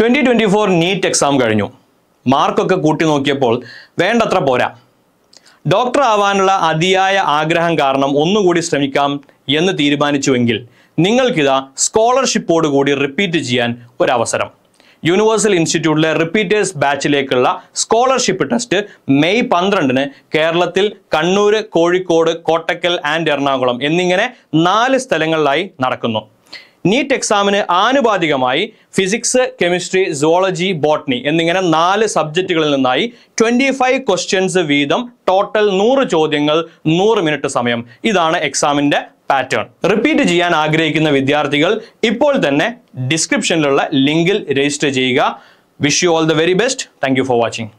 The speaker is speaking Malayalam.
twenty twenty four NEET exam കഴിഞ്ഞു മാർക്കൊക്കെ കൂട്ടി നോക്കിയപ്പോൾ വേണ്ടത്ര പോരാ ഡോക്ടർ ആവാനുള്ള അതിയായ ആഗ്രഹം കാരണം ഒന്നുകൂടി ശ്രമിക്കാം എന്ന് തീരുമാനിച്ചുവെങ്കിൽ നിങ്ങൾക്കിതാ സ്കോളർഷിപ്പോട് കൂടി റിപ്പീറ്റ് ചെയ്യാൻ ഒരവസരം യൂണിവേഴ്സൽ ഇൻസ്റ്റിറ്റ്യൂട്ടിലെ റിപ്പീറ്റേഴ്സ് ബാച്ചിലേക്കുള്ള സ്കോളർഷിപ്പ് ടെസ്റ്റ് മെയ് പന്ത്രണ്ടിന് കേരളത്തിൽ കണ്ണൂർ കോഴിക്കോട് കോട്ടക്കൽ ആൻഡ് എറണാകുളം എന്നിങ്ങനെ നാല് സ്ഥലങ്ങളിലായി നടക്കുന്നു നീറ്റ് എക്സാമിന് ആനുപാതികമായി ഫിസിക്സ് കെമിസ്ട്രി സുവോളജി ബോട്ടണി എന്നിങ്ങനെ നാല് സബ്ജക്റ്റുകളിൽ നിന്നായി ട്വൻറ്റി ഫൈവ് ക്വസ്റ്റ്യൻസ് വീതം ടോട്ടൽ നൂറ് ചോദ്യങ്ങൾ നൂറ് മിനിറ്റ് സമയം ഇതാണ് എക്സാമിൻ്റെ പാറ്റേൺ റിപ്പീറ്റ് ചെയ്യാൻ ആഗ്രഹിക്കുന്ന വിദ്യാർത്ഥികൾ ഇപ്പോൾ തന്നെ ഡിസ്ക്രിപ്ഷനിലുള്ള ലിങ്കിൽ രജിസ്റ്റർ ചെയ്യുക wish you all the very best thank for watching